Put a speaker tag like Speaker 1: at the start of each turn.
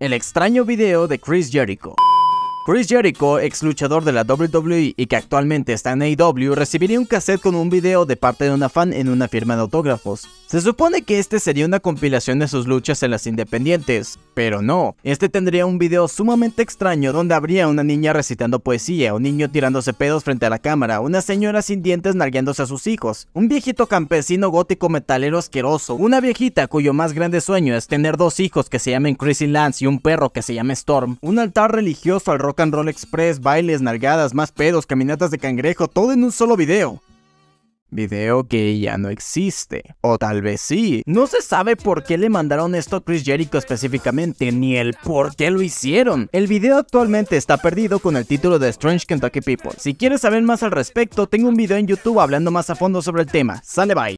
Speaker 1: El extraño video de Chris Jericho. Chris Jericho, ex luchador de la WWE y que actualmente está en AEW, recibiría un cassette con un video de parte de una fan en una firma de autógrafos. Se supone que este sería una compilación de sus luchas en las independientes, pero no. Este tendría un video sumamente extraño donde habría una niña recitando poesía, un niño tirándose pedos frente a la cámara, una señora sin dientes nargueándose a sus hijos, un viejito campesino gótico metalero asqueroso, una viejita cuyo más grande sueño es tener dos hijos que se llamen Chris y Lance y un perro que se llama Storm, un altar religioso al rock and roll express, bailes, nalgadas, más pedos, caminatas de cangrejo, todo en un solo video. Video que ya no existe. O tal vez sí. No se sabe por qué le mandaron esto a Chris Jericho específicamente, ni el por qué lo hicieron. El video actualmente está perdido con el título de Strange Kentucky People. Si quieres saber más al respecto, tengo un video en YouTube hablando más a fondo sobre el tema. Sale bye.